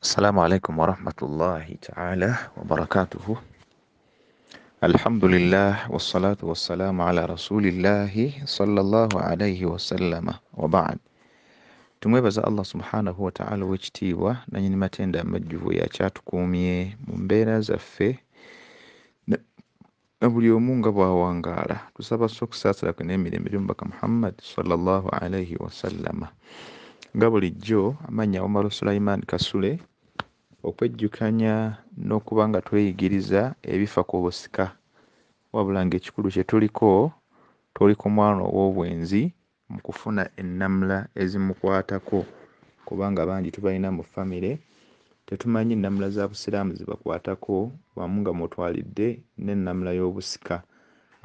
Assalamu alaikum warahmatullahi taala wabarakatuhu. Alhamdulillah wassalatu wassalamu ala rasulillahi sallallahu alayhi wasallama wabad. Tumwebaza Allah subhanahu wataala ow'ekitiibwa nannyini matenda amajjuvu yakyatukuumye mu mbeera zaffe na buli omu nga bwawangaala tusaba so okusaasirako n'emirembe gy'omubaka Muhammad sallallahu alayhi wasallama nga bulijjo amannya Omar Sulaiman Kasule okwejjukanya n'okuba nga tweyigiriza ebifa ku busika wabula ng'ekikulu kye tuliko toli ku mwana ow'obwenzi mu kufuna ennamula ezimukwatako kubanga bangi tubalina mu famire tetumanyi ennamula za busiraamu zibakwatako wamu nga mutwalidde n'ennamula y'obusika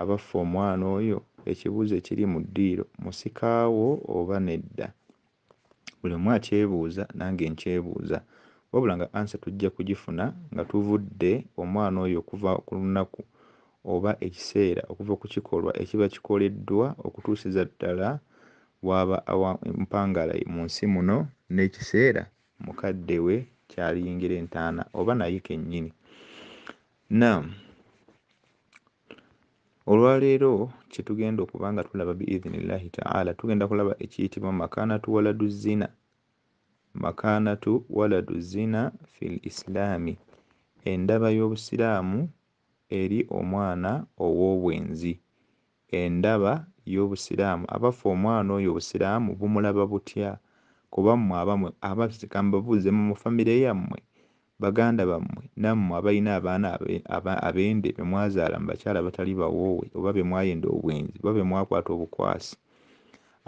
abaffe omwana oyo ekibuuzo ekiri mu ddiiro musikaawo oba nedda buli omu akyebuuza nange nkyebuuza wabula nga ansa tujja kugifuna nga tuvudde omwana oyo okuva ku lunaku oba ekiseera okuva ku kikolwa ekiba kikoleddwa okutuusiza ddala waba mpangala mu nsi muno n'ekiseera mukadde we kyaliyingira entaana oba naye kennyini na olwaleero kyetugenda okuba nga tulaba biidhinillahi taala tugenda kulaba ekiyitibwa makanatuwaladuzina makanatu waladu zina fil isilaami endaba y'obusiraamu eri omwana ow'obwenzi endaba y'obusiraamu abaffe omwana oyo obusiraamu bumulaba butya kuba mmwe abamwe abasikambabuuzemu mu famire yammwe baganda bammwe nammwe abalina abaana abende bemwazaala mu bakyala batali bawoowe oba bemwayenda obwenzi oba bemwakwata obukwasi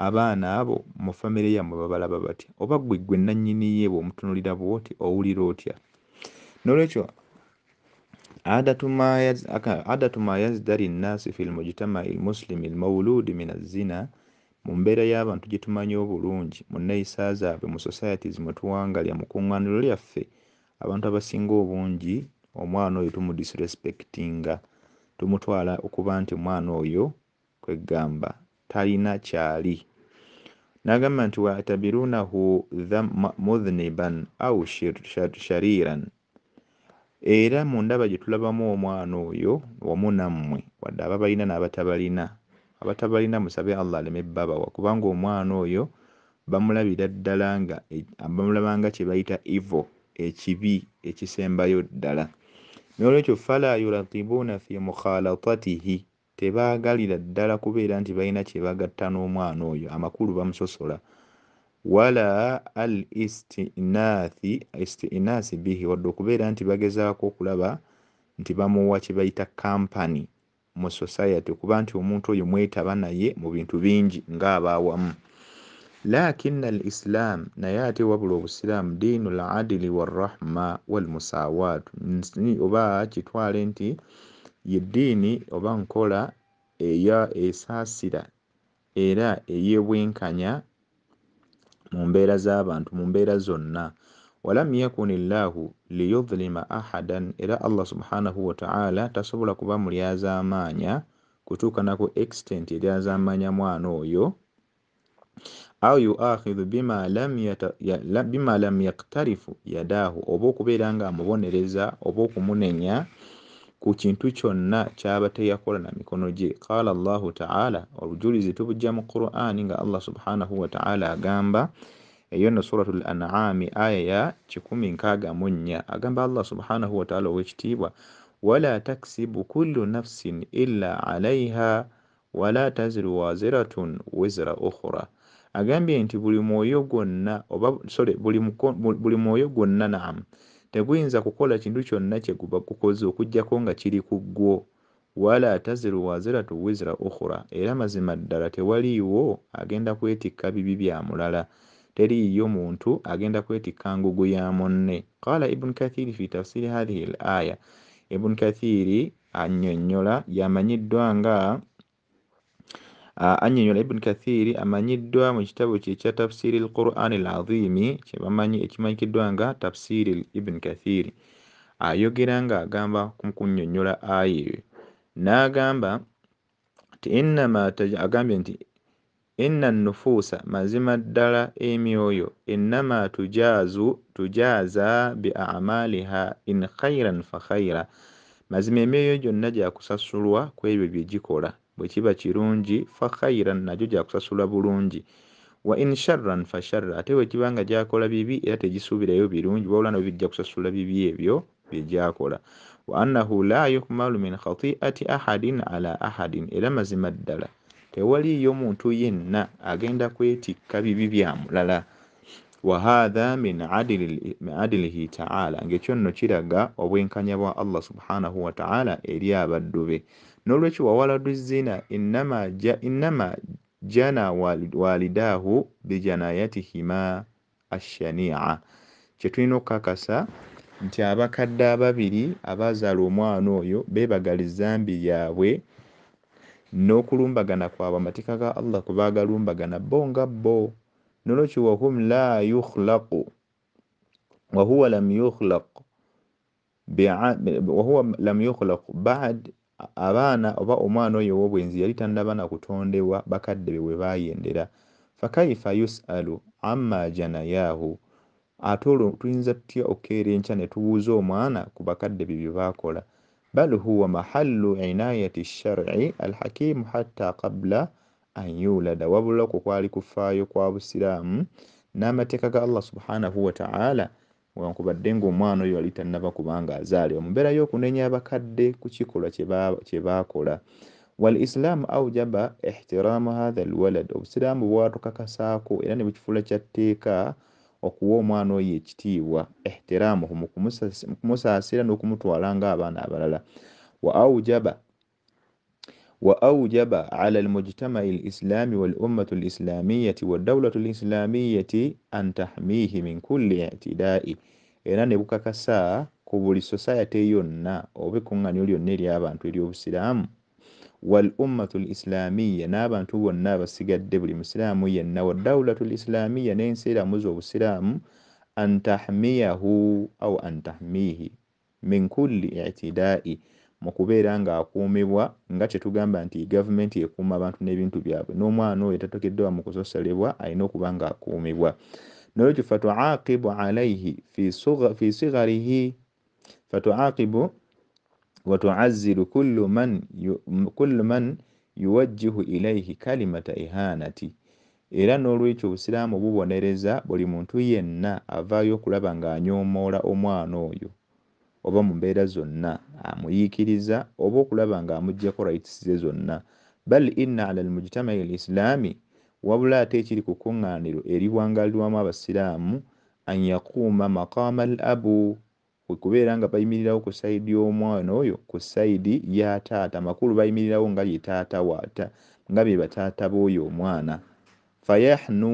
abaana abo mu famire yammwe babalaba batya oba gwe gwe nannyiniye bwomutunulira bwoti owulira otya nolwekyo adatumayazdari nnasi fi lmujtamai lmuslim lmauludi min azina mu mbeera y'abantu gye tumanyi obulungi mu nneeyisa zaabwe mu societies mwetuwangalya mu kuŋŋaaniro lyaffe abantu abasinga obungi omwana oyo tumudisrespectinga tumutwala okuba nti omwana oyo kwegamba talina kyali n'agamba nti waatabirunahu mudhniban au shariran era mu ndaba gye tulabamu omwana oyo wamu nammwe wadde aba balina n'abatabalina abatabalina musabe allah aleme ebbabawa kubanga omwana oyo bamulabira ddala nga e, bamulabanga kyebayita ivo ekibi ekisembayo ddala nolwekyo fala yuraqibuuna fi mukhalatatihi tebaagalira ddala kubeera nti balina kye bagatta n'omwana oyo amakulu bamusosola wala al istinaasi istinaasi bihi wadde okubeera nti bagezaako okulaba nti bamuwa kye bayita kampany mu society okuba nti omuntu oyo mwetaba naye mu bintu bingi ng'abaawamu lakina al islaam naye ate wabula obusiraamu diinu al adili waarrahma waalmusaawaatu oba kitwale nti yeddiini oba nkola eya esaasira era eyebwenkanya mu mbeera z'abantu mu mbeera zonna walam yakun llahu liyudhlima ahadan era allah subhanahu wataala tasobola kuba mulyazaamaanya kutuukanaku extent eryazaamaanya mwana oyo aw yuahidhu bima lam yaktarifu yadaahu oba okubeera nga amubonereza oba okumunenya ku kintu kyonna kyaba teyakola na mikono gye qala allahu taala obujulizi tubujja mu qurani nga allah subhanahu wataala agamba eyo no surat lanami aya ya 164 agamba allah subhanahu wataala owekitiibwa wala taksibu kullu nafsin ila alaiha wala taziru waziratun wizira ukhra agambye nti buli mwoyo gwonna obasole buli mwoyo gwonna naamu teguyinza kukola kintu kyonna kyeguba gukoze okugyako nga kiri ku gwo wala taziru waziratu wizira ukhura era mazima ddala tewaliiwo agenda kwetikka bibi bya mulala teriiyo muntu agenda kwetikka ngugu ya munne qala ibunu kathiri fi tafsiri hathihi l aya ibunu kathiri annyonnyola yamanyiddwa nga Ah, annyonnyola ibuni kathiri amanyiddwa mu kitabo kyekya tafsiri l qurani l azimi kyebamanyi ekimanyikiddwa nga tafsiri ibuni kathiri ayogera ng'agamba kunnyonnyola aya eyo n'agamba agambye nti inna nufuusa mazima ddala emyoyo ennama tujaaza bi amaaliha in khayran fa khayra mazima emyoyo gyonna gyakusasulwa ku ebyo byegikola bwekiba kirungi fakhairan nagyo gyakusasula bulungi wa insharran fasharra ate bwekiba nga gyakola bibi era tegisuubirayo birungi wabula nabyo bijja kusasula bibi ebyo byegyakola wa annahu la yukmalu min khati'ati ahadin ala ahadin era mazima ddala tewaliyo muntu yenna agenda kwetikka bibi byamulala wahatha min adilihi taala ngekyo nno kiraga obwenkanya bwa allah subhanahu wataala eri abaddu be nolwekyo wawaladu zina innama jana walidaahu bijanayatihima ashaniica kyetulina okukakasa nti abakadde ababiri abazaala omwana oyo bebagala ezambi yaabwe n'okulumbagana kwabwe amateeka ga allah kwebagalumbagana bo nga bo نلوچو وهم لا يخلق وهو لم يخلق وهو لم يخلق بعد abaana oba omwana oyo owobwenzi yali tandaba nakutondebwa bakadde be we bayendera fakaifa yusalu ama janayaahu ate olwo tuyinza tutya okeera enkya ne tubuuza omwana ku bakadde be bye baakola bal huwa mahallu inayati shari alhakimu hatta qabla anyulada wabula okwo kwali kufaayo kwa busiraamu n'amateeka ga allah subhanahu wataala wankubadde ngaomwana oyo yali tannaba kubanga azaalibwa mu mbeera y'okunenya abakadde ku kikolwa kye baakola walislaamu aujaba ihtiraamu hatha lwalad obusiraamu bwatukakasaako era ne bukifula kya tteeka okuwa omwana oyo ekitiibwa ihtiraamuhu mu kumusaasira n'okumutwala ngaabaana abalala wa aujaba waaujaba ala almujtamai الإسلامي والأمة الإسلامية والدولة lislamiyati an tahmihi min kulli itidai era ne bukakasa ku buli society yonna oba ekkuŋŋaanyo lyonna ery'abantu ery'obusiraamu wal ummatu lislamiya n'abantu bonna abasigadde buli musiraamu yenna wadawulatu lislamiya n'ensi eramuza obusiraamu an tahmiyahu au an tahmihi min kulli itidai mu kubeera ng'akuumibwa nga kye tugamba nti gavumenti ekuuma abantu n'ebintu byabwe n'omwana oyo tatokeddewa mu kusosolebwa alina okuba ng'akuumibwa nolwekyo fatuaqibu alaihi fi sigarihi fatuaqibu watuaziru kullu man yuwajjihu ilaihi kalimata ihanati era n'olwekyo obusiraamu bubonereza buli muntu yenna avaayo okulaba ng'anyoomoola omwana oyo oba mu mbeera zonna amuyiikiriza oba okulaba ngaamugjako rights ze zonna bal inna ala almujtamai alislaami wabula ate ekiri ku kuŋŋaaniro eriwangalirwamu abasiraamu an yaquuma maqaama al abu kwekubeera nga bayimirirawo ku saidi y'omwana oyo ku saidi ya taata makulu bayimirirawo nga ye taata waata nga be bataata b'oyo omwana fayahnu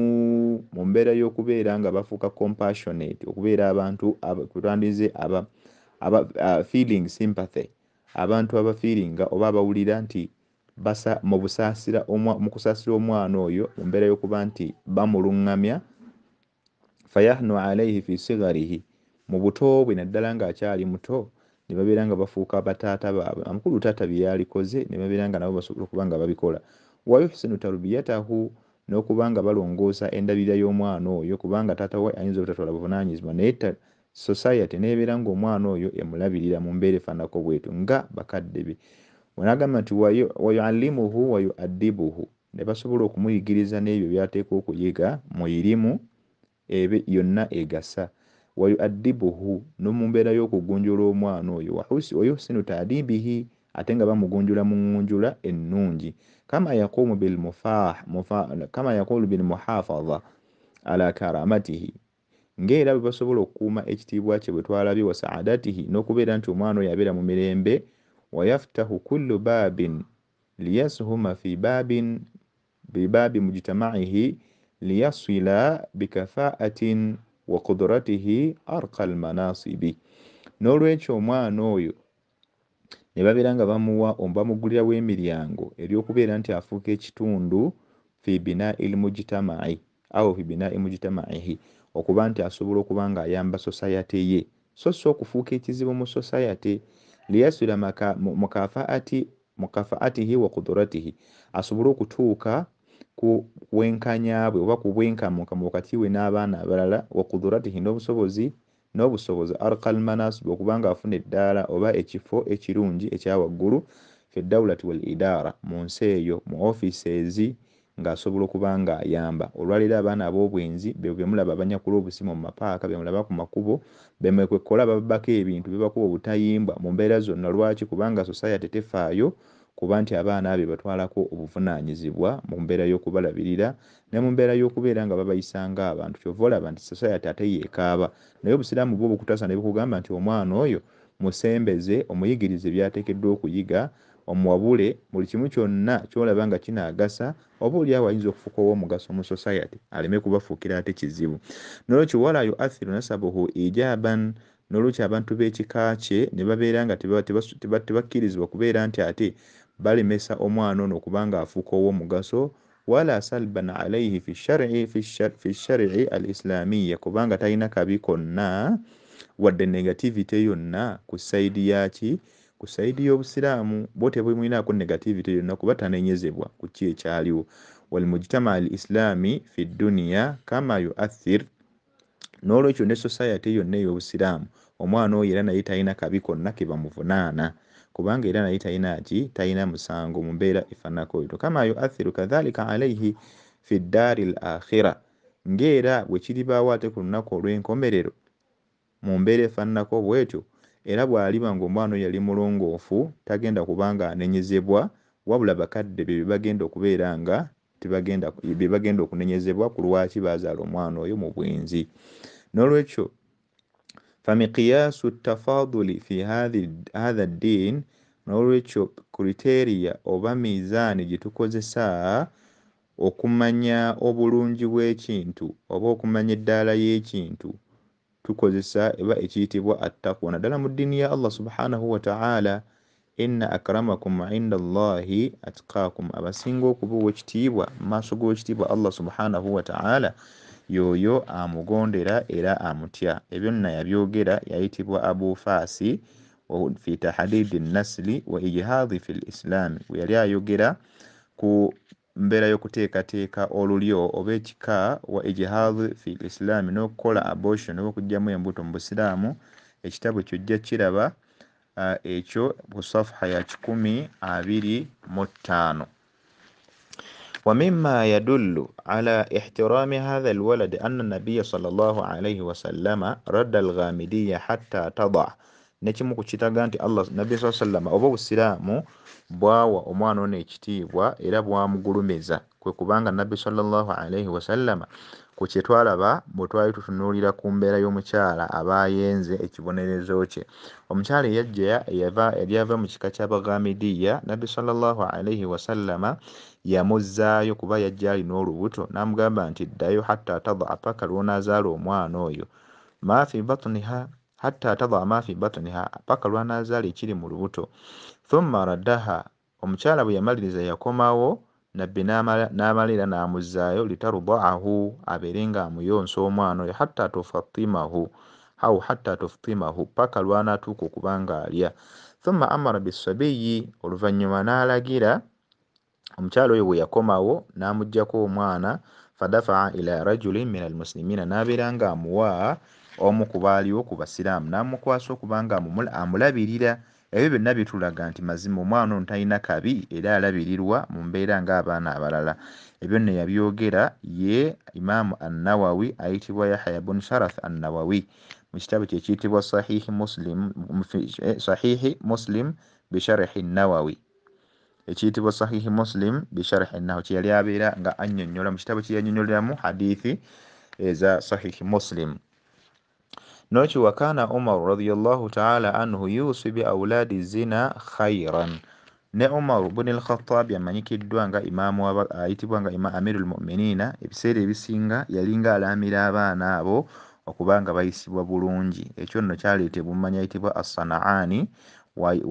mu mbeera y'okubeera nga bafuuka compassionate okubeera abantu kutandize aba, fuka, aba Uh, feeling sympathy abantu abafiiringa oba abawulira nti mubusaasira mu kusaasira omwana oyo mu mbeera y'okuba nti bamuluŋŋamya fayahnu alaihi fi sigarihi mu buto bwe naddala ng'akyali muto ne babeera nga bafuuka bataata baabwe amakulu taata bye yaalikoze ne babeera nga nabo basobola okuba nga babikola wa yuhsinu tarbiyatahu n'okuba nga balongoosa endabira y'omwana oyo kubanga taata we ayinza obutatwala buvunaanyizibwa naye society nebeera ngaomwana oyo emulabirira mumbeera efaanako bwetu nga bakadde be wenagamba nti wayualimuhu wayuadibuhu nebasobola okumuyigiriza nebyo byateeka okuyiga muirimu ebe yonna egasa wayuadibuhu nomumbeera yokugunjula omwana oyo wayuhsinu taadibihi ate nga bamugunjula mugunjula ennungi kama yaqulu bilmuhafadha ala karamatihi ng'era bwe basobola okukuuma ekitiibwa kye bwe twalabye wa saadatihi n'okubeera nti omwana oyo abeera mu mirembe wa yaftahu kullu baabin liyasuhuma fi baabi mujitamaihi liyasila bikafaatin wa kudratihi arka almanasibi n'olwekyo omwana oyo ne babeera nga bamuwa bamugulirawo emiryango eryokubeera nti afuuka ekitundu fi binai mujitamai au fi binai mujitamaihi okuba nti asobola okuba ngaayamba sosayate ye so so okufuuka ekizibu mu sosayate liyasira mukafaatihi wa kudoratihi asobole okutuuka ku bwenkanyabwe oba ku bwenkamukamu wakati we n'abaana abalala wakudoratihi n'obusobozi n'obusobozi arkal manasibi okubanga afuna eddaala oba ekifo ekirungi ekyawaggulu fi daulati wal idaara mu nsi eyo mu offisi ezi ng'asobola okuba ng'ayamba. Olwaleero abaana ab'obwenzi be bemulaba abanyakula obusimu mu mapaaka, be mulaba ku makubo, be mwekwekkola ebintu bibakuba obutayimbwa mu mbeera zonna. Lwaki? Kubanga society tefaayo kuba nti abaana abo batwalako obuvunaanyizibwa mu mbeera y'okubalabirira ne mu mbeera y'okubeera nga babayisa ng'abantu. Ky'ova olaba nti society ate yeekaaba. Naye obusiraamu bwo bukutaasa ne bukugamba nti omwana oyo musembeze, omuyigirize by'ateekeddwa okuyiga omuwabule buli kimu kyonna kyolaba nga kinaagasa oba oliawo ayinza okufuuka owomugaso mu society aleme kubafuukira ate kizibu nolwekyo walayo athiru nasabuhu ijaban nolwekyo abantu b'ekika kye ne babeera nga tebakkirizibwa kubeera nti ate balemesa omwana ono okubanga afuuka owomugaso wala salban alaihi fi shari'i al islamiya kubanga talina kabi konna wadde negativity yonna ku saidi yaki ku saidi y'obusiraamu bo tebumwinaako negativity yonna kuba tanenyezebwa ku ki ekyaliwo walmujtama al islaami fi duniya kama yuathir n'olwekyo ne society yonna ey'obusiraamu omwana oyo era naye talina kabi konna kebamuvunaana kubanga era naye talina ki talina musango mu mbeera efaananako yito kama yuathiru kadhalika alaihi fi ddaari l akhira ng'era bwe kiribaawo ate ku lunaku olw'enkomerero mu mbeera efaananako bwetyo era bw'aliba ng'omwana yali mulongoofu tagenda kuba ng'anenyezebwa wabula bakadde be bagenda okubeera nga be bagenda okunenyezebwa ku lwaki baazaala omwana oyo mu bwenzi n'olwekyo famikiyaasu tafaduli fi hatha ddiini n'olwekyo kuriteriya oba mizaani gye tukozesa okumanya obulungi bw'ekintu oba okumanya eddaala y'ekintu tukozesa eba ekiyitibwa attakwa naddala mu ddiini ya allah subhanahu wataala inna akramakum inda allahi atkakum abasinga okubawa ekitiibwa maaso gowekitiibwa allah subhanahu wataala yoyo amugondera era amutya ebyo nna yabyogera yayitibwa abu faasi fi tahdidi nasli wa ijhadi fi lislaami bwe yali ayogera ku mbeera y'okuteekateeka olulyo oba ekika wa ijihad fi lislaami n'okukola abortion oba okugyamu embuto mu busiraamu ekitabu kyo jja kiraba ekyo ku safuha ya 125 wamima yadulu ala ihtirami hatha alwalad anna nabiya sa w radda alghamidiya hatta tadaa nekimu kukitaga nti allah nabbi saa sallama oba obusiraamu bwawa omwana ono ekitiibwa era bwamugulumiza kwekubanga nabbi salllah alaihi wasallama ku kyetwalaba bwetwali tutunuulira ku mbeera y'omukyala abayenze ekibonerezo kye omukyala eyajja yali ava mu kika kyabagamidiya nabbi salllah alaihi wasallama yamuzzaayo kuba yajja alina olubuto n'amugamba nti ddayo hatta tada paka lwonazaala omwana oyo mafi batniha hatta atava amaafi bataniha paka lwanazaala ekiri mu lubuto thumma raddaha omukyala bwe yamaliriza yakomawo nabbi n'amala era n'amuzzaayo litarubaahu abeere ngaamuyonsa omwana oyo hatta tufatimahu au hatta tufutimahu paka lwanatuuka okuba ng'alya thumma amara bisabiyi oluvannyuma n'alagira omukyala oyo bwe yakomawo n'amuggyako omwana fadafaa ila rajulin min almuslimiina n'abeera ng'amuwa omu ku baaliwo ku basiraamu n'amukwasa okuba nga amulabirira ebyo byonna byetulaga nti mazima omwana ono talina kabi era alabirirwa mu mbeera ng'abaana abalala ebyo nno yabyogera ye imaamu annawawi ayitibwa yahaya bunu sharath annawawi mu kitabo kyekiyitibwa sahihi muslim eh, bisharihi nawawi ekiyitibwa sahihi muslim bisharihi nawawi kyeyali abeera nga annyonnyola mu kitabo kye yannyonnyoleramu hadithi eza sahihi muslim nochi wa kana Umar radiyallahu ta'ala anhu yusi bi auladi zina khairan ne umaru buni al-khattabi amanyikiddwa nga imamu ayitibwa ima amirul muminina ebiseera ebisinga yalinga alamira abaana abo okubanga bayisibwa bulungi ekyo nno kyaleetebwa omumanyi ayitibwa assanaani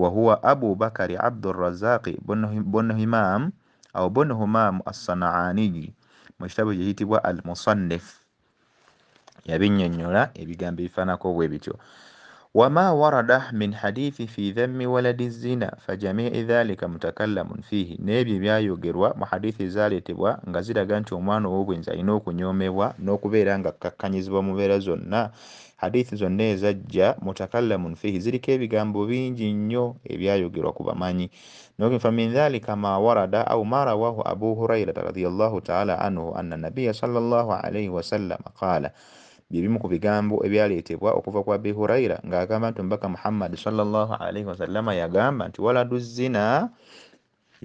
wahuwa abu bakari abdurazaqi bunu himam au bunu humam assanaaniyi mu kitabo kyekiyitibwa al musannif yabinyonyola ebigambo ebifaanako bwe bityo wama warada min hadithi fi dhammi waladi zina fajamii dhalika mutakallamun fihi n'ebyo ebyayogerwa mu hadithi ezaleetebwa nga ziraga nti omwana ow'obwenzi alina okunyoomebwa n'okubeera nga kkakkanyizibwa mu beera zonna hadithi zonna ezajja mutakallamun fihi ziriko ebigambo bingi nnyo ebyayogerwa ku bamanyi nfa min dhalika ma warada au ma rawahu abu hurairata radiallahu taala anhu anna nabiya sallallahu alaihi wasallama qaala byebimu ku bigambo ebyaleetebwa okuva kwa abi huraira ng'agamba nti omubaka muhammadi salllahalaihi wasallama yagamba nti waladu zina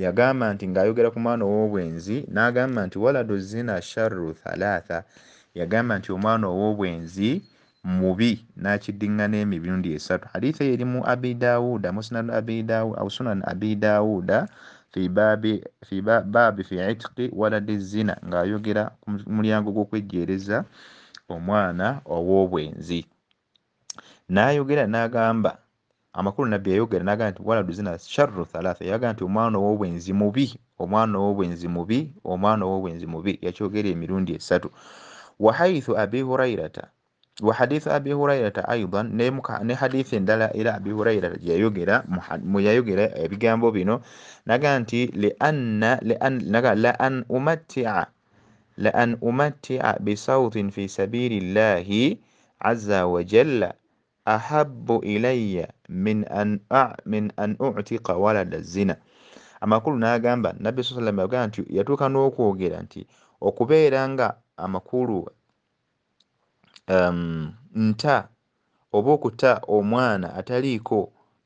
yagamba nti ng'ayogera ku mwana ow'obwenzi n'agamba nti waladu zina sharru thalatha yagamba nti omwana ow'obwenzi mubi n'akiddiŋŋana emirundi esatu haditha eyo mu abi dawuda musnad abi dawud au sunan abi dawuda fi babi fi itiki waladi zina ng'ayogera ku mulyango gw'okwejereza omwana ow'obwenzi n'ayogera n'agamba amakulu nabbi yayogera n'agamba nti waladu zina sharru thalatha yagamba nti omwana ow'obwenzi mubi omwana ow'obwenzi mubi omwana ow'obwenzi mubi yakyogera emirundi esatu wahaithu abi hurairata wahadithu abi hurairata aidan ne hadithi endala era abi hurairata gyeyayogera yayogera ebigambo bino naga nti laan umatica لأن أمتع بصوت في سبيل الله عز وجل أحب إلي من أن أع... من أن أعتق ولد الزنا amakulu n'agamba nabbi saa salama yagamba nti yatuuka n'okwogera nti okubeera nga amakulu nta oba okuta omwana ataliiko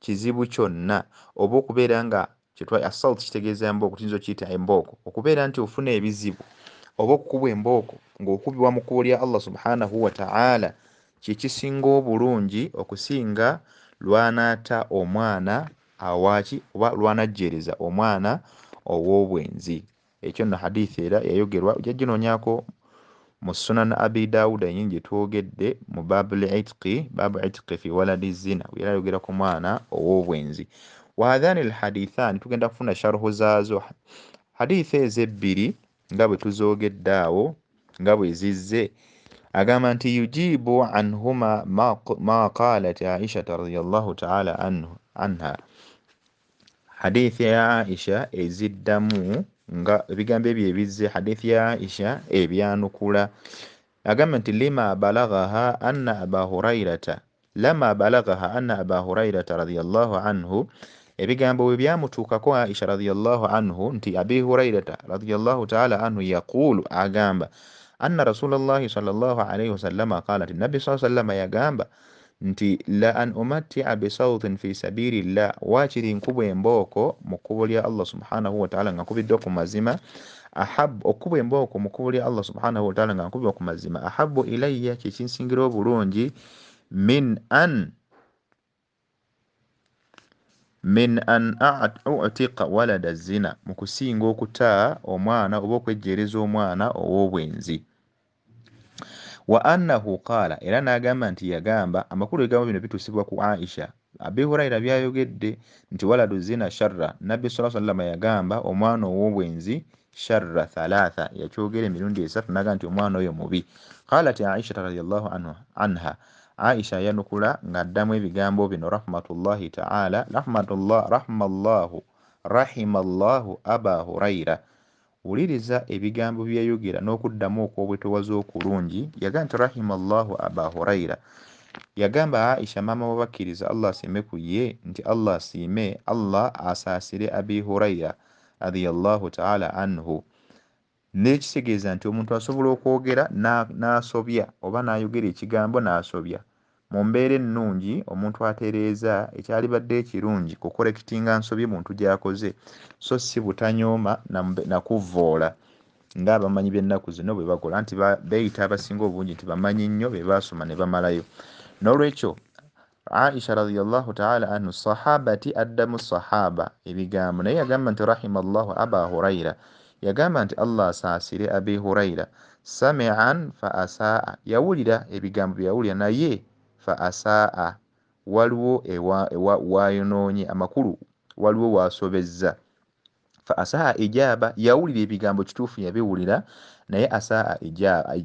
kizibu kyonna oba okubeera nga assalt kitegeeza embooko tinza okiyita embooko okubeera nti ofuna ebizibu oba okukubwa embooko ng'okubibwa mu kkubo lya allah subhanahu wataala kyekisinga obulungi okusinga lwanaata omwana awaaki oba lwanajjereza omwana ow'obwenzi ekyo nno hadithi era yayogerwa ojja ginoonyako mu sunan abi dawuda yenyini gyetwogedde mu babulitiki babu itiki fi waladi zina yara ayogeraku mwana ow'obwenzi wahathani lhadithani tugenda kufuna sharuhu zaazo hadithi ezo ebbiri nga bwe tuzoogedde awo nga bwe zizze agamba nti yujiibu anhuma ma qaalat aishata radiallahu taala anha hadithi ya aisha eziddamu nga ebigambo ebyo ebizze hadithi ya aisha ebyanukula agamba nti lima balagaha anna aba hurairata lama balagaha anna aba hurairata radiallahu anhu ebigambo bwe byamutuukako aisha radiallahu anhu nti abi hurairata radiallahu taala anhu yaqulu agamba anna rasulallahi salllahu alaihi wasallama qala ti nabbi saa sallama yagamba nti la an umattia bisautin fi sabilillah waakiri nkuba embooko mu kkubo lya allah subhanahu wataala nga nkubiddwa ku mazima ahabu okkuba embooko mu kkubo lya allah subhanahu wataala nga nkubibwa ku mazima ahabu ilaya kyekinsingira obulungi min an min an utika walada zina mukusinga okuta omwana oba okwejereza omwana owobwenzi wa anahu qala era nagamba nti yagamba amakulu egambo bino bitusibwa ku aisha abi huraira byayogedde nti waladu zina sharra nabbi sa salama yagamba omwana owobwenzi sharra thalatha yakyogera emirundi esatu naga nti omwana oyo mubi qalat aisha radiallahu anha Aisha yanukula ng'addamu ebigambo bino rahmatullahi taala rahmallahu rahimallahu aba huraira wuliriza ebigambo byeyogera n'okuddamu okw'obwetowaze okulungi yagamba nti rahimallahu aba huraira yagamba aisha maama wabakkiriza allah asiime ku ye nti allah asiime allah asaasire abi huraira radiallahu taala anhu nekitegeeza nti omuntu asobola okwogera n'asobya oba n'ayogera ekigambo n'asobya mu mbeera ennungi omuntu atereeza ekyalibadde ekirungi kukolekitinga nsobye muntu gy'akoze so si butanyooma nakuvvoola ngaabamanyi byennaku zino bwe bakola nti beeyita abasinga obungi nti bamanyi nnyo be baasoma ne bamalayo n'olwekyo aisha radiallahu taala anhu sahabati addamu sahaba ebigambo naye yagamba nti rahima llahu aba hurayira yagamba nti allah asaasire abi hurayra samian faasaa yawulira ebigambo byeyawulira naye faasaa waliwo wayonoonye amakulu waliwo wasobezza faasaa ijaaba yawulira ebigambo kituufu yabiwulira naye asaa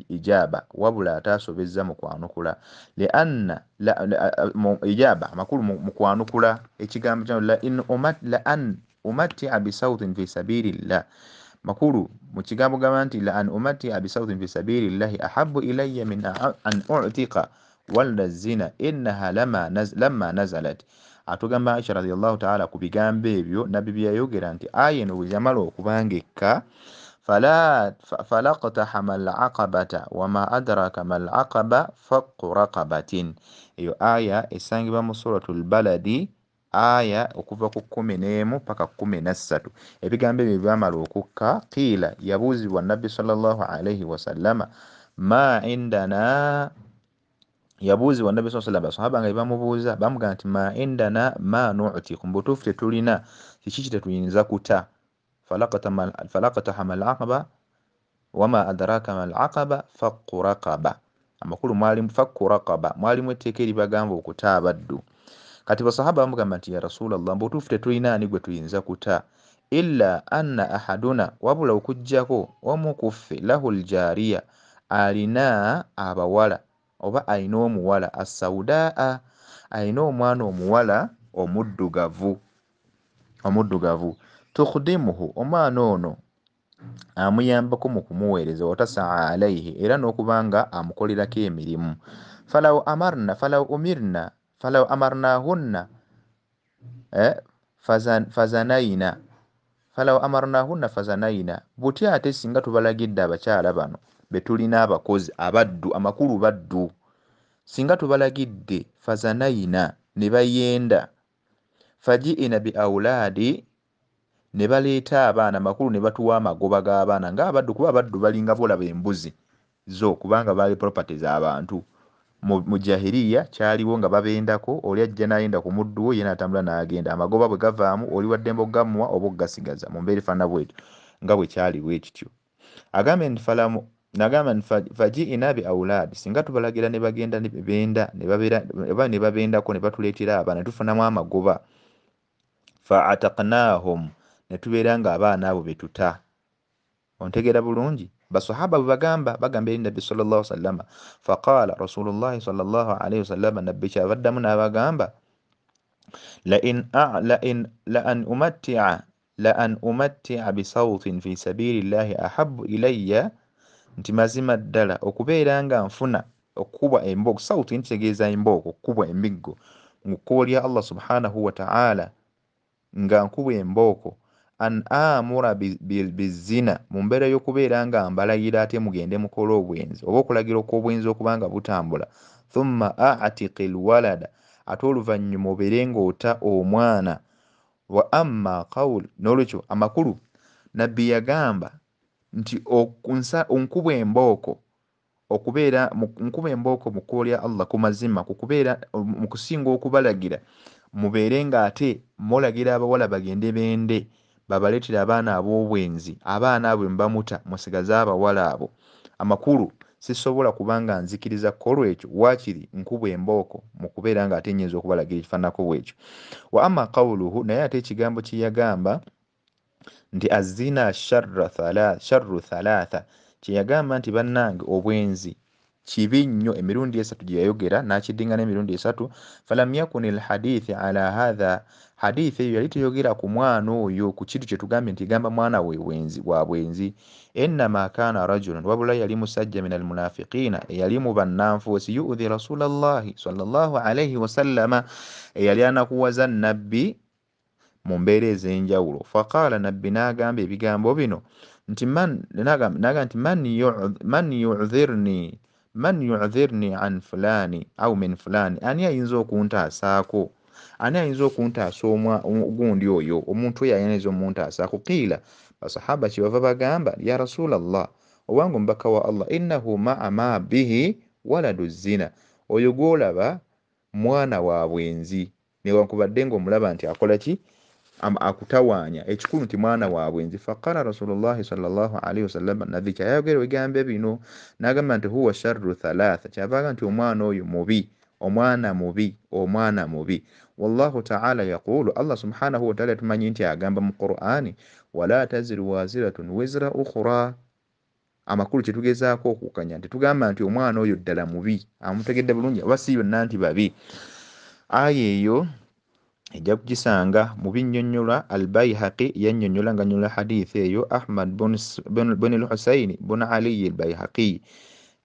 ijaaba wabula ataasobezza mukwanukula lianna ijaaba amakulu mukwanukula ekigambo kyao laan umatica bisautin fi sabiri llah makuru mu kigambo gamba nti la an umatia bisautin fi llahi ahabu ilayya min an utika walda zina innaha lama, naz, lama nazalat atugamba aisha radiallahu taala ku bigambo ebyo nabbi byeyayogera nti aya eno bweyamala okubanga ekka falaqtahama alaqabata wama adraka ma alaqaba faqu raqabatin eyo aya esangibwa mu suratu lbaladi aya okuva ku kumi n'emu paka kumi nassatu ebigambo ebyo byamala okukka kiila yabuuzibwa nabbi salllah alaihi wasallama ma indana yabuuzibwa nabbi salama basahaba nga ebamubuuza bamugamba nti ma indana ma nutiku mubutuufu tetulina kikiki tetuyinza kuta falakatahama alaqaba wama adraka ma alaqaba faquraqaba amakulu mwalimu fakuraqaba mwalimu etteeka eribagamba okuta abaddu kati basahaba bamugamba nti ya rasulllah mbutuufu tetulina ani gwe tuyinza kuta ila anna ahaduna wabula okujjako omukuffe lahu ljaariya alina abawala oba alina omuwala asaudaa alina omwana omuwala omuddugavu omuddugavu tukhdimuhu omwana ono amuyambako mu kumuweereza watasaa alaihi era n'okuba nga amukolerako emirimu falau amarna falau umirna falau amarnahunna eh, fazan, fazanaina falau amarnahunna fazanaina buti ate singa tubalagidde abakyala bano betulina abakozi abaddu amakulu baddu singa tubalagidde fazanaina ne bayenda fajiina biaulaadi ne baleeta abaana makulu ne batuwa amagoba g'abaana ngaabaddu kuba abaddu balingabolaba embuzi zo kubanga baali propertis abantu mu jahiriya kyaliwo nga babendako oli ajja nayenda ku mudduwo ye natambula nagenda amagoba bwe gavaamu oli wadde mbogamuwa oba okugasigaza mumbeera fanana bwetyo nga bwe kyaliwo ekityo agamba fajiina bi aulad singa tubalagira nebagenda benda oba nebabendako nebatuleetera abaana netufunamu amagoba faataknahum netubeera nga abaana abo betuta ontegeera bulungi basahaba bwebagamba bagamba erinabbi salllah salama faqala rasulullahi salllah alaihi wasalama nabbi kyabaddamu n'abagamba laan umatia laan umatia bisautin fi sabiili llahi ahabu ilaya nti mazima ddala okubeera nga nfuna okukubwa embogo sauti nkitegeeza embogo okukubwa embiggo ngukubo lya allah subhanahu wataala nga nkubwa embooko an'amura bizina mu mbeera y'okubeera nga mbalayira ate mugende mukole obwenzi oba okulagira okw'obwenzi okuba nga butambula thumma atiqi lwalada ate oluvannyuma obeere ng'ota omwana wa amma qawul n'olwekyo amakulu nabbi yagamba nti nkuba embooko okubeera nkuba embooko mu kkubo lya allah ku mazima kukubeera mu kusinga okubalagira mubeere ng'ate mulagira abawala bagende bende babaleetere abaana ab'obwenzi abaana abwe mbamuta musigaze abawala abo amakulu sisobola kubanga nzikiriza kkolwa ekyo waakiri nkuba embooko mu kubeera nga ate nyinza okubalagira ekifaananako bwekyo wa ama kauluhu naye ate ekigambo kye yagamba nti azina sharru thalaatha kye yagamba nti bannange obwenzi kibi nnyo emirundi esatu gye yayogera n'akiddingana emirundi esatu falam yakun lhadithi ala hatha hadithi eyo yali teyogera ku mwana oyo ku kintu kye tugambye nti egamba mwana wewenzi wa bwenzi enama kana rajulan wabula yali musajja min almunafiqiina eyali mu bannanfuusi yuuhi rasulallahi salllah alaihi wasallama eyali anakuwaza nabbi mu mbeera ez'enjawulo faqaala nabbi n'agamba ebigambo bino ntinaga nti man yuhirni man yuhirni an fulani au min fulani ani ayinza okuntaasaako ani ayinza okuntaasa ogundi oyo omuntu oyo ayinza omuntaasa kukiila basahaba kyebava bagamba ya rasulllah obwange omubaka wa allah innahu maama bihi waladu zina oyo gwolaba mwana wa bwenzi newakubadde nga omulaba nti akola ki akutawaanya ekikulu nti mwana wa bwenzi faqala rasulllahi salllahalihi wasalama nabi kyayogera ebigambo bino nagamba nti huwa sharu thalatha kyavaga nti omwana oyo mubi omwana mubi omwana mubi wallahu taala yaqulu allah subhanahu wataala yatumanyi nti agamba mu qurani wala taziru waziratun wizra ukhura amakulu kyetugezaako okukanya tetugamba nti omwana oyo ddala mubi amutegedde bulungi oba si yonna nti babi aya eyo ejja kugisanga mubinyonyola albaihaqi yanyonyola nga nyola hadithi eyo ahmad bn lhusaini bun aliyi albaihaqi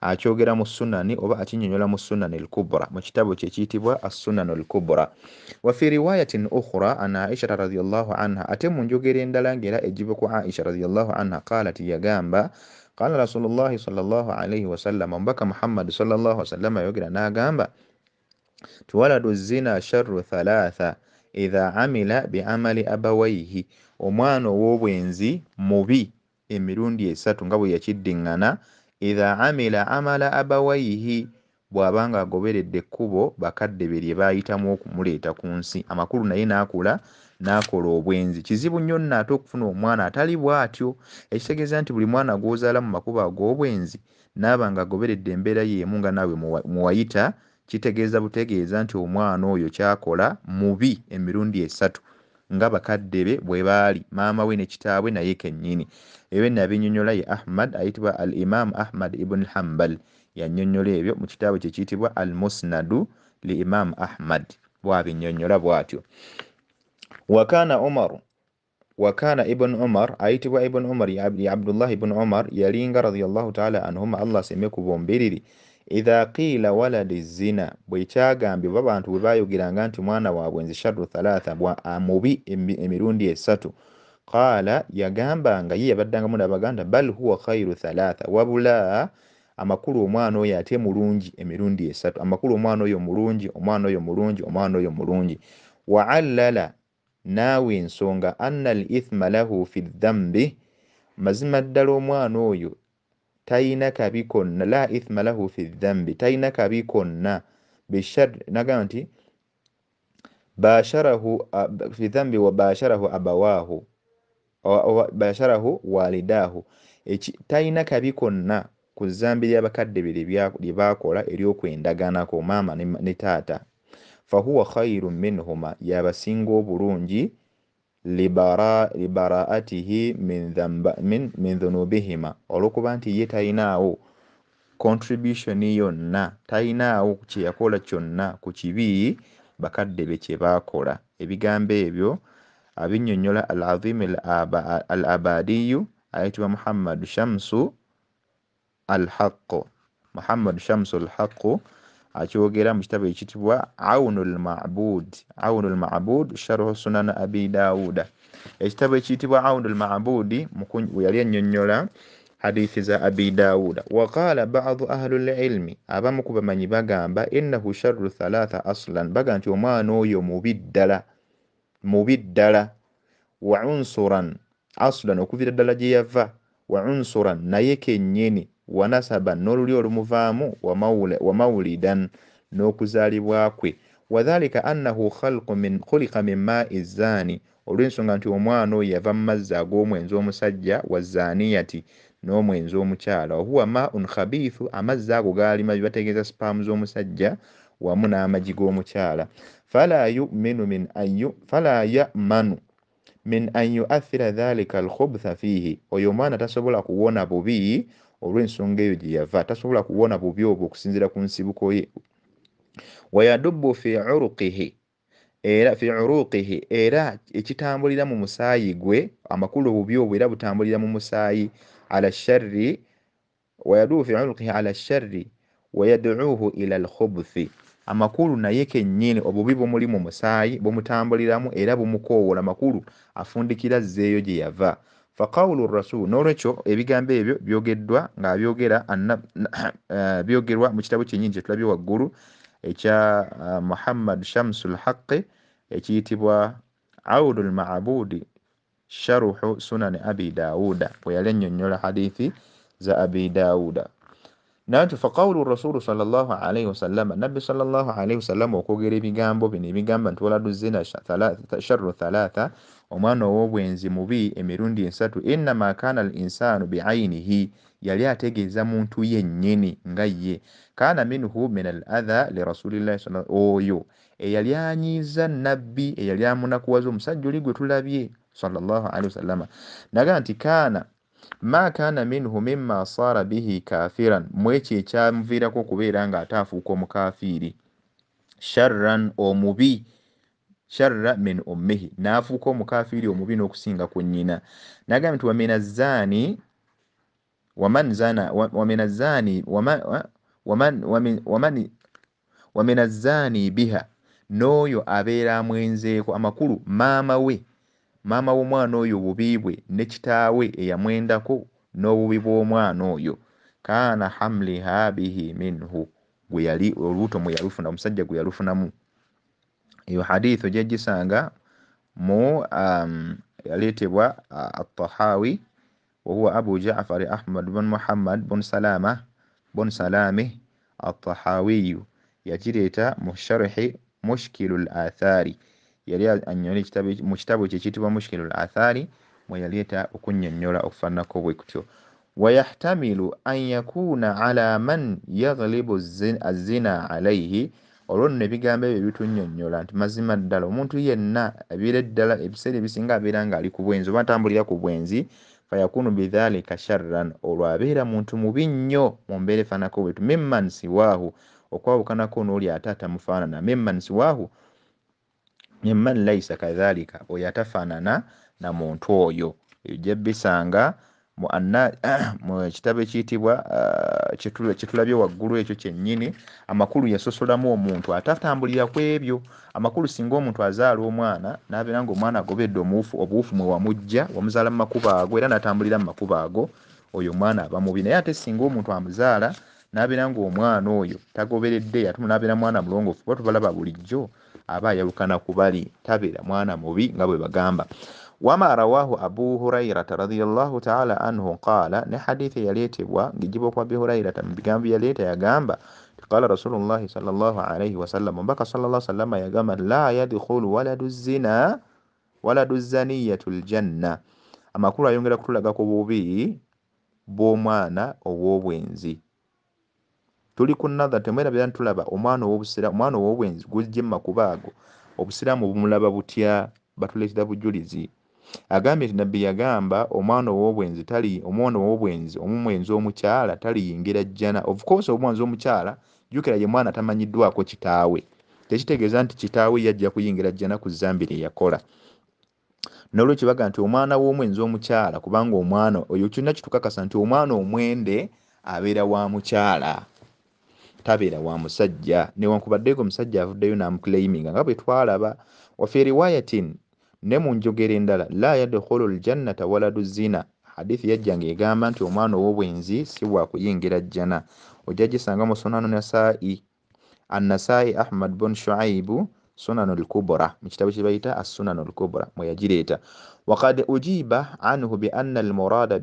akyogera mu sunani oba akinyonyola mu sunani lkubra mu kitabo kyekiyitibwa assunani lkubra wafi riwayatin ukhra an aishata radiallah anha ate mu njogera endala ngaera ejiva ku aisha radiallah anha qalat yagamba qala rasulullahi salllah alaihi wasallama omubaka muhammad salllah wasallama yogera nagamba tuwaladu zina sharu thalatha idha amila biamali abawaihi omwana ow'obwenzi mubi emirundi esatu nga bwe yakiddiŋŋana idha amila amala abawaihi bw'aba nga agoberedde ekkubo bakadde be lye baayitamu okumuleeta ku nsi amakulu naye n'akula n'akola obwenzi kizibu nnyo nno ate okufuna omwana atali bw'atyo ekitegeeza nti buli mwana gw'ozaala mu makubo ag'obwenzi n'aba nga agoberedde embeera yeemu nga naawe muwayita kitegeeza butegeeza nti omwana oyo kyakola mubi emirundi esatu nga bakadde be bwe baali maama we ne kitaabwe naye kennyini era ennabinnyonnyola ye ahmad ayitibwa al imaamu ahmad ibuni hambal yanyonyola ebyo mu kitabo kye kiyitibwa al musnadu li imaamu ahmad bw'abinnyonnyola bw'atyo wakana umaru wakana ibn umar ayitibwa ibn umar ye abdullah ibn umar yalinga radiallahu taala anhuma allah aseme ku bombiriri idha qiila waladi zina bwe kyagambibwa bwe nti mwana waabwe nze sharu thalatha mubi emirundi esatu qala yagamba nga ye yabaddangamu n'abaganda bal huwa khairu thalatha wabula amakulu omwana oyo ate mulungi emirundi esatu amakulu omwana oyo mulungi omwana oyo mulungi omwana oyo mulungi waalala naawe ensonga anna al ithma lahu fi dhambi mazima ddala omwana oyo tayina kabi konna la ithma lahu fi dhambi tayina kabi konna nagamba nti basharahu fi dhambi wa basharahu abawaahu basharahu walidahu talina kabi konna ku zambi lyabakadde be lye bakola eryokwendaganako maama ne taata fahuwa khairu minhuma yabasinga obulungi libaraatihi min dhunubihima olwokuba nti ye talinaawo contribution yonna talinaawo kyeyakola kyonna ku kibi bakadde be kyebakola ebigambo ebyo abinyonyola alazim al abadiyu ayitibwa muhammadu shamsu alhaqu muhammadu shamsu alhaqu akyogera mukitabo ekitibwa aunu lmabud sharuhu sunana abi dawuda ekitabo ekiyitibwa aunu lmabudi yali enyonyola hadithi za abi dawuda waqala badu ahlu lilmi abamu kubamanyi bagamba innahu sharu thalatha aslan baga nti omwana oyo mubi ddala mubi ddala wa unsuran asulan okuvira ddala gye yava wa unsuran naye kennyini wanasaba n'olulyo olumuvaamu wamawulidan n'okuzaalibwa kwe wadhalika annahu khuliqa min maai zaani olw'ensonga nti omwana oyo yava mu mazzi ag'omwenzi omusajja wa zaaniyati n'omwenzi omukyala ohuwa maun khabiithu amazzi ago gaalimabi bategeeza sipaamu z'omusajja wamu n'amagi g'omukyala فلا يؤمن من أن يؤ... فلا يأمن من أن يؤثر ذلك الخبث فيه ويومان تسبل كوونا ببي olw'ensonga eyo gye yava tasobola kuwona bubi obwo okusinziira ku nsibuko ye wayadubu fi uruqihi era ekitambulira mu musaayi gwe amakulu obubi obwo era butambulira mu musaayi wayadubu fi uruqihi ala sharri wayaduuhu ila alkhubuthi amakulu naye kennyini obubi bumuli mu musaayi bumutambuliramu era bumukoowola makulu afundikira zzeeyo gye yava fakawulu rasul n'olwekyo ebigambo ebyo byogeddwa ngaabyogera eh, byogerwa mu kitabo kyenyini kyetulabye waggulu ekya eh, muhammad shamsu lhaqi ekiyitibwa audu lmabudi sharuhu sunani abi dawuda bwe yali annyonnyola hadithi za abi dawuda nanti faqawulu rasulu salllahalaihi wasalama nabbi salllahalaihi wasalama okwogera ebigambo bino ebigamba nti waladuzina sharu thalatha omwana ow'obwenzi mubi emirundi esatu innama kana al insaanu biainihi yali ategeeza muntu yennyini nga ye kaana minhu min al atha lirasulillahi sa oyo eyali anyiiza nabbi eyali amunakuwaza omusajja oli gwe tulabye salllahalihi wasalama naga nti kaana ma kana minhu mima sara bihi kafiran mwekyo ekyamuviirako okubeera nga ate afuuka omukafiiri sharran omubi sharra min ummihi n'afuuka omukafiiri omubi n'okusinga ku nnyina nagambye nti waminazaani wamanzaani biha n'oyo abeera amwenzeeko amakulu maama we maama w'omwana oyo obubi bwe ne kitaawe eyamwendako n'obubi bw'omwana oyo kaana hamliha bihi minhu gwe yali olubuto mwe yalufuna omusajja gwe yalufunamu eyo hadithi ojagisanga mu um, yaleetebwa uh, atahawi wahuwa abu jafari ahmad bun muhammad bun salama bun salami atahawiyu yakireeta mu sharhi mushkilu lathari al yali annyonyola mu kitabo kye kiyitibwa mushkilu l athaari mwe yali eta okunnyonnyola okufaananako bwe kutyo wayahtamilu an yakuuna ala man yaghlibu azina alaihi olwo nno ebigambo ebyo bitunnyonnyola nti mazima ddala omuntu yenna ebiira eddala ebiseera ebisinga abeera ngaali ku bwenzi oba ntambulira ku bwenzi fayakunu bidhalika sharran olwo abeera muntu mubi nnyo mu mbeera efaananako bwetu mimman siwaahu okwawukanako n'oli ate atamufaanana mimman siwaahu imman laisa kadhalika oyo atafaanana na muntu oyo ejja bisanga mukitabo ekiyitibwa uh, kyetulabye waggulu ekyo kyennyini amakulu yasosolamu omuntu atatambulira ku ebyo amakulu singa omuntu azaala omwana nabeera nga omwana agobedde omuufu obuwufu mwe wamujja wamuzaala mu makubo ago era natambulira mu makubo ago oyo omwana aba mubi naye ate singa omuntu amuzaala nabeera ngaomwana oyo tagoberedde ate nabeera mwana mulongofu kuba tubalaba bulijjo aba ayawukana ku bali tabeera mwana mubi nga bwe bagamba wama rawahu abu hurairata radiallahu taala anhu qaala ne haditha eyaleetebwa ngejiba okwa abi hurairata mu bigambo yaleeta yagamba qala rasulullahi salllah alaihi wasallam ombaka salla salama yagamba la yadkhulu waladu zaniyatu ljanna amakulu ayongera kutulagako bubi bw'omwana ow'obwenzi tuli kunaha temwerabira ntulaba omwana owobusiramuomwana owobwenzi guje mumakuba ago obusiraamu bumulaba butya batuleetera bujulizi agambye nti nabbi yagamba omwana owobwenzi tali omwana owobwenzi omumwenzi omukyala taliyingira jjana ofcourse obumwenzi omukyala jukira ye mwana tamanyiddwako kitaawe tekitegeeza nti kitaawe yajja kuyingira jjana ku zambiri eyakola nolwekibaga nti omwana womwenzi omukyala kubanga omwana oyo kyonna kitukakasa nti omwana omwende abeera wa mukyala tabeera wa musajja newankubadde nga omusajja avuddeyo n'amuclaiminga nga bwe twalaba wafi riwayatin ne mu njogera endala la yadkhulu ljannata waladu zina hadithi yajja egamba nti omwana ow'obwenzi si wakuyingira jjana ojja gisanga mu sunanu nasai annasai ahmad bun shuaibu sunanu lkubra mu kitabo kye bayita assunanu lkubra mwe yagireeta وقد أجيب عنه بأن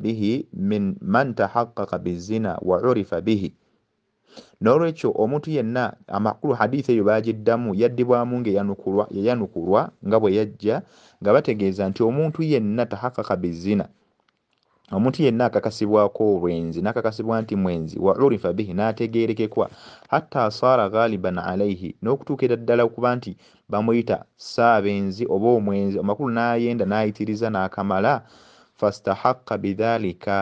bihi min man من bizina wa urifa bihi nolwekyo omuntu yenna amakulu hadisi eyo bagiddamu yaddibwamu ngayanukulwa nga bweyajja nga bategeeza nti omuntu yenna tahakaka bizina omuntu yenna akakasibwako olwenzi nakakasibwa nti mwenzi wa urifa bihi nategerekekwa hatta sara ghaliban alaihi nokutuukira ddala okuba nti bamuyita saabenzi oba omwenzi amakulu nayenda nayitiriza nakamala fastahaqa bidhalika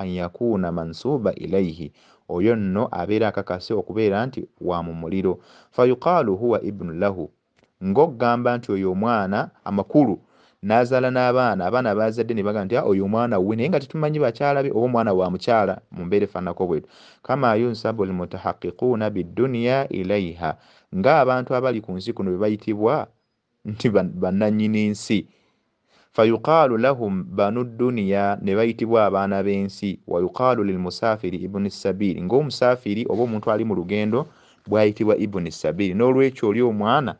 an yakuna mansuba ilaihi oyo nno abeera akakase okubeera nti wa mu muliro fayuqaalu huwa ibunu lahu ng'okugamba nti oyo omwana amakulu n'azaala n'abaana abaana bazadde ne bagaa nti ah, oyo omwana we naye nga tetumanyi bakyala be oba omwana wa mukyala mu mbeera efaanako bwetu kama yunsabu almutahaqiquuna bidduniya ilaiha ng'abantu abali ku nsi kuno bwe bayitibwa nti bannannyini nsi fayuqaalu lahum banu duniya ne bayitibwa abaana b'ensi wayuqaalu lilmusafiri ibuni sabiri ng'omusafiri oba omuntu ali mu lugendo bwayitibwa ibuni sabiri n'olwekyo oli omwana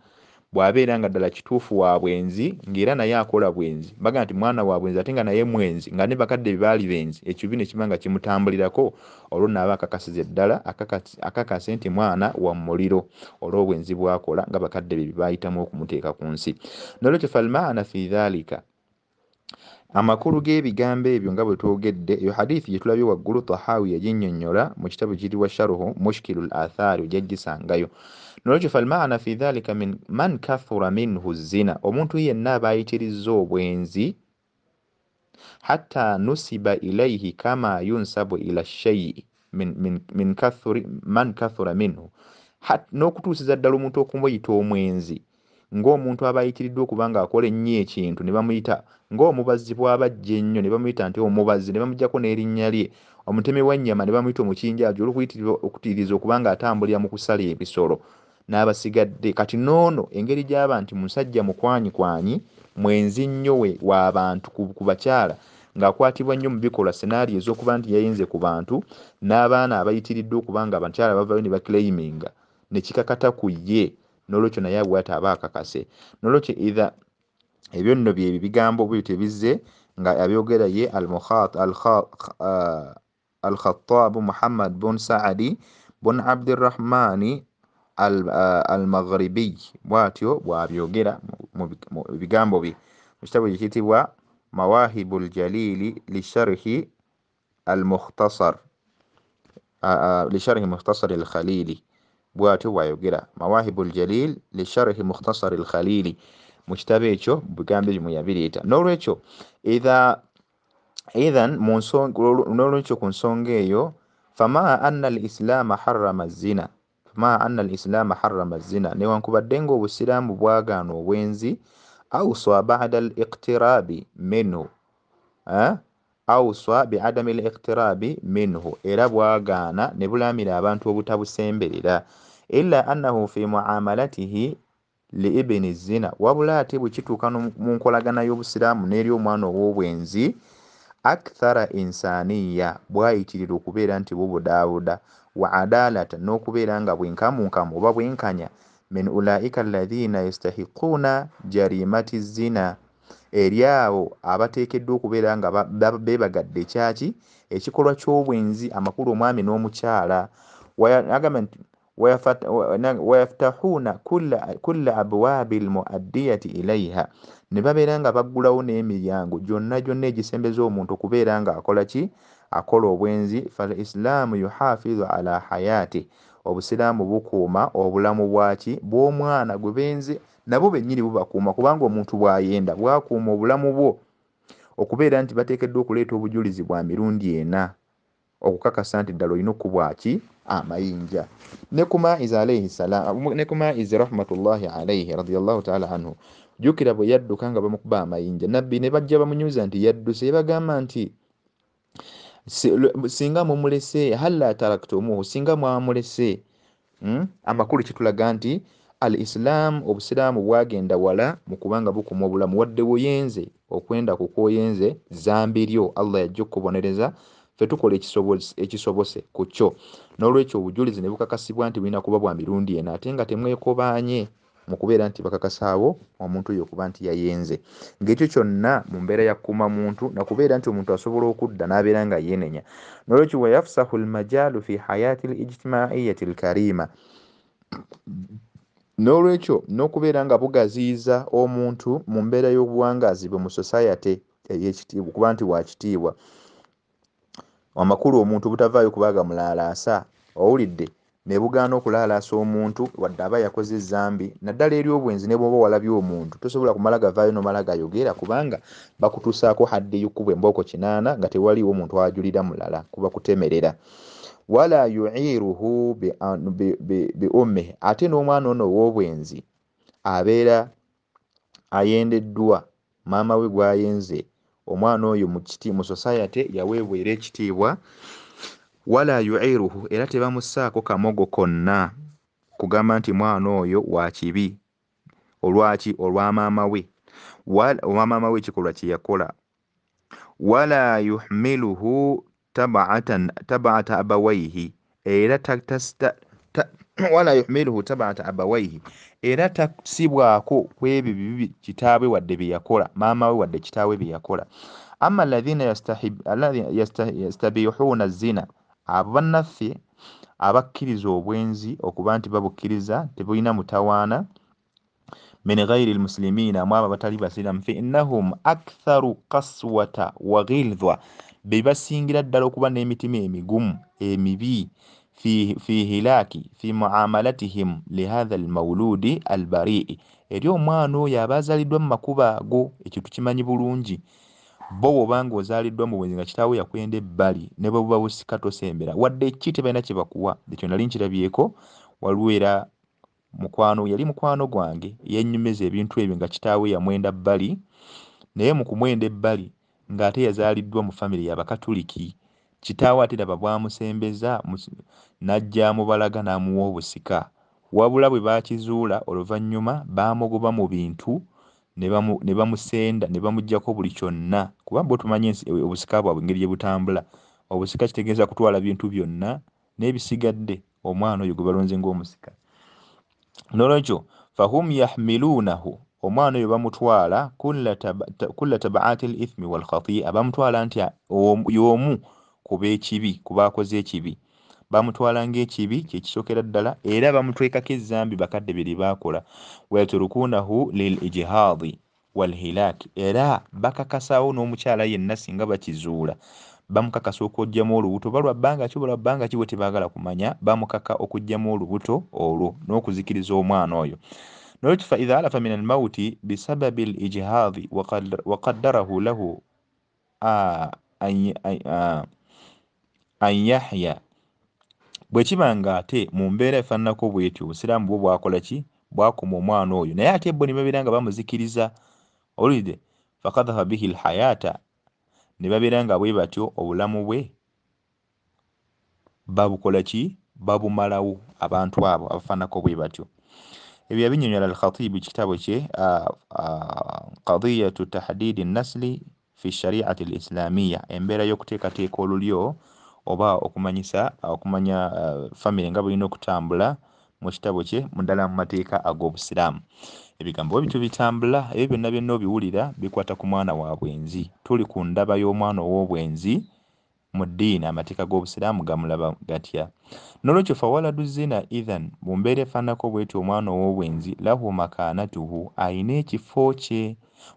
bw'abeera nga ddala kituufu wa bwenzi ng'era naye akola bwenzi baga nti mwana wa bwenzi ate nga naye mwenzi nga ne bakadde bebaali benzi ekibi ne kiba nga kimutambulirako olwo naaba akakasize ddala akakase nti mwana wa muliro olw'obwenzi bwakola nga bakadde be bebayitamu okumuteeka ku nsi n'olwekyo falmaana fi dhalika amakulu g'ebigambo ebyo nga bwe twogedde eyo hadithi gye tulabye waggulu tahawi yaginnyonnyola mu kitabu kiyitibwa sharuhu mushkilu l athari ojajgisangayo nolwekyo falmana fi dhalika min man kathura minhu zina omuntu yenna abayitiriza obwenzi hatta nusiba ilaihi kama yunsabu ila sheyi man kathura minhu n'okutuusiza ddala omuntu okumuyita omwenzi min, min, min ng'omuntu aba ayitiriddwa okuba ng'akola ennyo ekintu ne bamuyita ng'omubazi bw'abajja ennyo ne bamuyita nti omubazi ne bamuggyako n'erinnya lye omutemi wannyama ne bamuyita omukinjaajo olwokuyitirira okutiiriza okuba ng'atambulira mu kusala ebisolo n'abasigadde kati n'ono engeri gy'aba nti musajja mukwanyikwanyi mwenzi nnyo we w'abantu ku bakyala ng'akwatibwa nnyo mu bikolwa senaari ez'okuba nti yayinze ku bantu n'abaana abayitiriddwa okuba nga abakyala bavayo ne bakleyiminga nekikakata ku ye nolwekyo naye agwate aba akakase nolwekyo ia ebyo nno byebyo bigambo byo tebizze nga abyogera ye uh, alkhatabu muhammad bun saadi bun abdirahmani uh, almagribiy bwatyo bwabyogera mubigambo bye mukitabo kyekiyitibwa mawahibu ljalili lisharhi lmukhtasar uh, alkhalili al bwatyo bwayogera mawahibu ljalil lisharhi mukhtasari lkhalili mukitabo ekyo bigambo ebyo mweyabireeta n'olwekyo ithan n'olwekyo ku nsonga eyo fama anna alislaama harama zina ma anna alislaama harama zina newankubadde ng'obusiraamu bwagaana obwenzi auswa bada al iqtirabi minhu eh? auswa biadami al iqtirabi minhu era bwagaana ne bulamira abantu obutabusemberera ila annahu fi muamalatihi li ibni zina wabula ate bwekituuka mu nkolagana y'obusiraamu n'eri omwana ow'obwenzi akthara insaniya bwayitirira okubeera nti bubudaabuda wa adalata n'okubeera nga bwenkamunkamu oba bwenkanya min ulaika alladhina yastahiquuna jarimati zina eri abo abateekeddwa okubeera nga beebagadde ekyaki ekikolwa ky'obwenzi amakulu omwami n'omukyala agamba nti wayaftahuuna kulla abwaabi lmuaddiyati ilaiha ne babeera nga baggulawo n'emiryango gyonna gyonna egisembeza omuntu okubeera ngaakola ki akola obwenzi falislaamu yuhafizu ala hayaati obusiraamu bukuuma obulamu bwaki bw'omwana gwe benze nabo bennyini bubakuuma kubanga omuntu bw'ayenda bwakuuma obulamu bwo okubeera nti bateekeddwa okuleeta obujulizi bwa mirundi ena okukakasa nti ddala olina okkubwaki amayinja ne ku maizi rahmatullahi alaihi radiallahu taala anhu jukira bwe yadduka nga bamukuba amayinja nabbi ne bajja bamunyuza nti yadduse yebagamba nti singa mumulese hala taraktumuhu singa mwamulese hmm? amakulu kitulaga nti al isilaamu obusiraamu bwagenda wala mukubanga bukuma obulamu wadde buyenze okwenda kukwoyenze zambiryo allah yajja okubonereza fe tukola ekisobose ku kyo n'olwekyo obujulizi ne bukakasibwa nti bulina kuba bwa mirundi ena ate nga temwekobaanye mukubeera nti bakakasaawo omuntu oyo okuba nti yayenze ngaekyo kyonna mu mbeera yakkuma muntu nakubeera nti omuntu asobola okudda n'abeera nga yeenenya nolwekyo wayafusahu lmajaalu fi hayaati lijitimaiyati lkariima n'olwekyo n'okubeera nga bugaziiza omuntu mu mbeera y'obuwangazi bwe mu sosayate eyekitiibwa okuba nti wakitiibwa amakulu omuntu butavaayo kubaaga mulaalaasa owulidde nebugaana okulaalaasa omuntu wadde aba yakoze ezambi naddala eri obwenzi ne bwoba walabye omuntu tosobola kumala gavaayo nomala gayogera kubanga bakutuusaako hadde yukuba emboko kinaana nga tewaliiwo omuntu ajulira mulala kuba kutemerera wala yuiruhu beummeh ate n'omwana ono ow'obwenzi abeera ayendeddwa maama we gwayenze omwana oyo mu society yaweebwa era ekitiibwa wala yuiruhu era tebamusaako kamogo konna kugamba nti mwana oyo wa kibi olwaki olwamaama we owamaama we ekikolwa kye yakola wala yuhmiluhu tabata abawaihi era wala yuhmiluhu tabata abawaihi era tasibwako kwebyo bibi kitaabwe wadde byeyakola maamawe wadde kitaabwe byeyakola ama lathina yastabihuuna zina abo bannaffe abakkiriza obwenzi okuba nti babukkiriza tebulina mutawaana min gairi lmusilimiina amu abo batali basiramu fainahum aktharu kaswata wa ghilwa bebasingira ddala okuba n'emitima emigumu emibi في في هلاك في معاملتهم لهذا المولود البريء eri omwana oyo aba azaaliddwa mu makubo ago ekyo tukimanyi bulungi bo bwobanga ozaaliddwa mu bwenzi nga kitaawo yakwenda ebbali ne bwe buba busika tosembera wadde ki tebalina kye bakuwa ekyo nali nkirabyeko waliwo era mukwano yali mukwano gwange yenyumeza ebintu ebyo nga kitaawo yamwenda bbali naye mu kumwenda ebbali ng'ate yazaaliddwa mu famire yabakatuliki kitaawe ate laba bwamusembeza n'ajja mubalaga n'amuwa obusika wabula bwe baakizuula oluvannyuma baamugoba mu bintu ne bamusenda ne bamuggyako buli kyonna kuba bo tumanye obusika bwabwe engeri gye butambula obusika kitegeeza kutwala bintu byonna n'ebisigadde omwana oyo gwe balonze ng'omusika nolwekyo fahum yahmilunahu omwana oyo bamutwala kulla tabaati lithmi walkhatia bamutwala nti y'omu ku b'ekibi ku baakoze ekibi bamutwala ngaekibi kyekisokera ddala era bamutwekako ezambi bakadde biri baakola wayatrukunahu lil ijihaadi walhilak era bakakasawo n'omukyala yenna singa bakizuula bamukakasa okwoggyamu olubuto balwa bbanga ki balwa bbanga ki bwe tebaagala kumanya bamukaka okuggyamu olubuto olwo n'okuzikiriza omwana oyo nolwekyo fa idha alafa min almauti bisababi l ijihaadi waqaddarahu lahu an yahya bwe kiba nga ate mu mbeera efaananako bwetyo obusiraamu bwo bwakola ki bwakuma omwana oyo naye ate bo nibabeera nga bamuzikiriza olulide fakadafa bihi lhayaata ne babeera nga bwe batyo obulamu bwe babukola ki babumalawo abantu abo abafaananako bwe batyo ebyo yabinyonyola alkhatibu kitabo kye kadiyatu tahdidi nasli fi shariati lislamiya embeera y'okuteekateeka olulyo oba okumanyisa okumanya eh, famire nga bulina okutambula mu kitabo kye mudala mu mateeka ag'obusiraamu ebigambo bityo bitambula ebyo byonna byonna obiwulira bikwata ku mwana wa bwenzi tuli ku ndaba y'omwana ow'obwenzi mu ddiini amateeka g'obusiraamu gamulaba gatya nolwekyo fawaladuzina ithan mu mbeera efaananako bwetyo omwana ow'obwenzi lahu makanatuhu ayina ekifo kye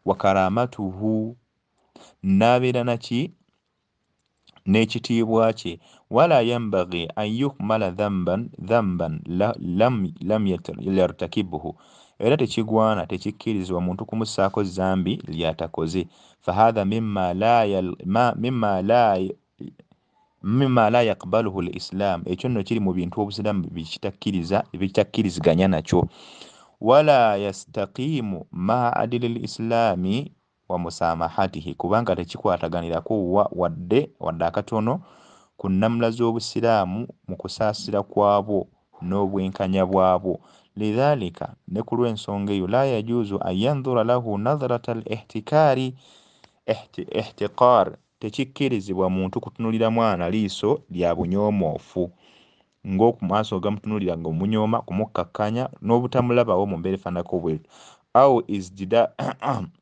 wakaramatuhu n'abeera naki n'ekitiibwa kye wala yambagi an yukmala dhamban dhamban lam yartakibuhu era tekigwana tekikkirizibwa muntu kumussaako zambi lyatakoze fahatha mima la mima la yakbaluhu lislam ekyo nno kiri mu bintu obusiraamu bikitakkiriziganya nakyo wala yastaqiimu maa adili lislaami wa musamahatihi kubanga tekikwataganirako wa wadde wadde akatono ku nnamula z'obusiraamu mu kusaasira kwabwo n'obwenkanya bwabwo lidhalika ne ku lw'ensonga eyo la yajuzu an yandhura lahu nadharata lihtikari ihtiqar tekikkirizibwa muntu kutunulira mwana liiso lya bunyoomoofu ngaokumaaso gamutunulira nga omunyooma kumukkakkanya n'obutamulabawo mu mbeera efaanako bwetu au isdida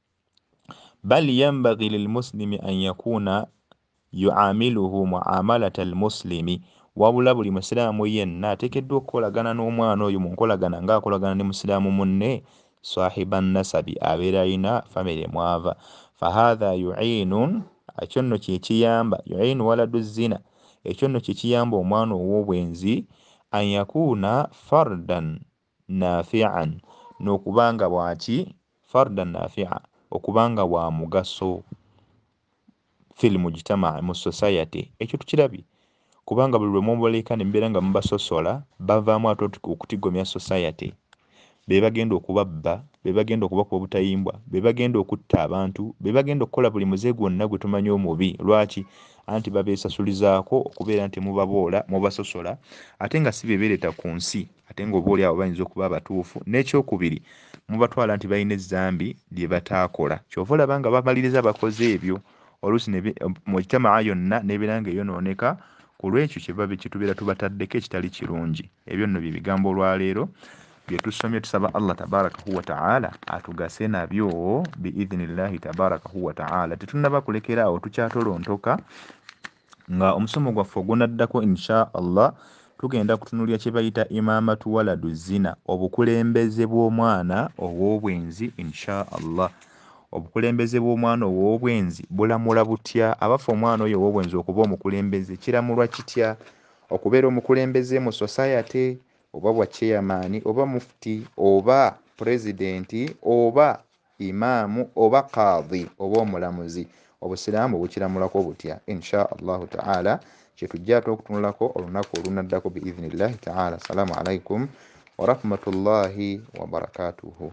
bal yambaghi lilmuslimi an yakuna yuamiluhu muamalata almuslimi wabula buli musiraamu yenna ateekeddwa okukolagana n'omwana oyo mu nkolagana ng'akolagana ne musiraamu munne sahiba nasabi abeera alina famire mwava fahatha yuinu ekyo nno kyekiyamba yuinu waladu zina ekyo nno kyekiyamba omwana ow'obwenzi an yakuuna fardan nafian n'okuba nga bwaki fardan nafia okuba nga wa mugaso filmujitama mu society ekyo tukirabye kubanga buli lwe mubaleka nembeera nga mubasosola bavaamu ate okutigomya society be bagenda okubabba be bagenda okubakuba obutayimbwa be bagenda okutta abantu be bagenda okukola buli muze gwonna gwe tumanyi omubi lwaki anti babeesasulizaako okubeera nti mubaboola mubasosola ate nga si bebeereta ku nsi ate ngaobaoliawo bayinza okuba abatuufu n'ekyokubiri mubatwala nti balina ezzambi lye bataakola kyova olaba nga bamaliriza bakoze ebyo oluusi mujtamaa yonna nebeera nga eyonooneka ku lwekyo kyebabe kyetubeera tubataddeko ekitali kirungi ebyo nno bye bigambo olwaleero byetusomye tusaba allah tabaarakahu wataala atugase nabyo biidhinillahi tabaarakahu wataala tetunaba kulekera awo tukyatolontoka nga omusomo gwaffe ogunaddako inshaallah tugenda kutunulya kyebayita imaamatu waladu zina obukulembeze bw'omwana ow'obwenzi inshaallah obukulembeze bw'omwana ow'obwenzi bulamula butya abaffe omwana oyo ow'obwenzi okuba omukulembeze kiramulwa kitya okubeera omukulembeze mu society oba bwa cheyamaani oba mufuti oba purezidenti oba imaamu oba kaadhi oba omulamuzi obusiraamu bukiramulako butya insha allahu taala kyetujja ate okutunulako olunaku olunaddako biidhinillahi taala assalaamu alaikum warahmatullahi wabarakatuhu